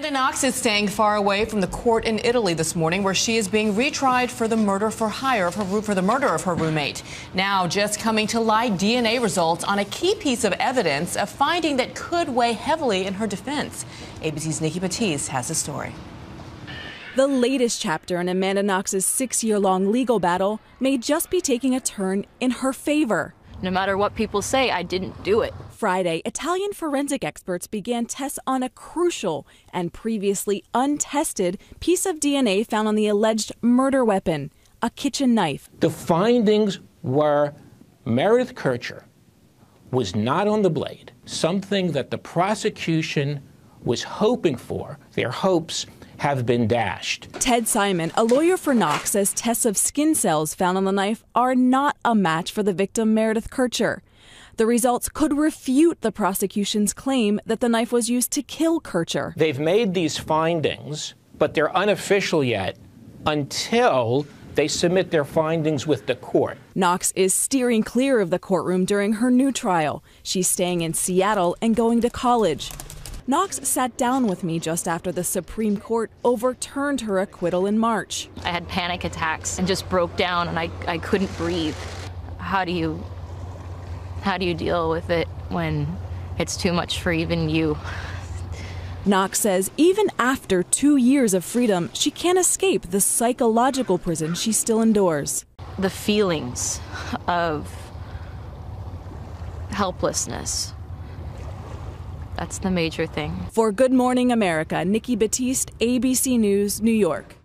Amanda Knox is staying far away from the court in Italy this morning, where she is being retried for the murder for hire of her for the murder of her roommate. Now, just coming to light DNA results on a key piece of evidence, a finding that could weigh heavily in her defense. ABC's Nikki Batiste has the story. The latest chapter in Amanda Knox's six-year-long legal battle may just be taking a turn in her favor. No matter what people say, I didn't do it. Friday, Italian forensic experts began tests on a crucial and previously untested piece of DNA found on the alleged murder weapon, a kitchen knife. The findings were Meredith Kircher was not on the blade, something that the prosecution was hoping for, their hopes have been dashed. Ted Simon, a lawyer for Knox, says tests of skin cells found on the knife are not a match for the victim, Meredith Kircher. The results could refute the prosecution's claim that the knife was used to kill Kircher. They've made these findings, but they're unofficial yet until they submit their findings with the court. Knox is steering clear of the courtroom during her new trial. She's staying in Seattle and going to college. Knox sat down with me just after the Supreme Court overturned her acquittal in March. I had panic attacks and just broke down and I, I couldn't breathe. How do you how do you deal with it when it's too much for even you? Knox says even after two years of freedom, she can't escape the psychological prison she still endures. The feelings of helplessness. That's the major thing. For Good Morning America, Nikki Batiste, ABC News, New York.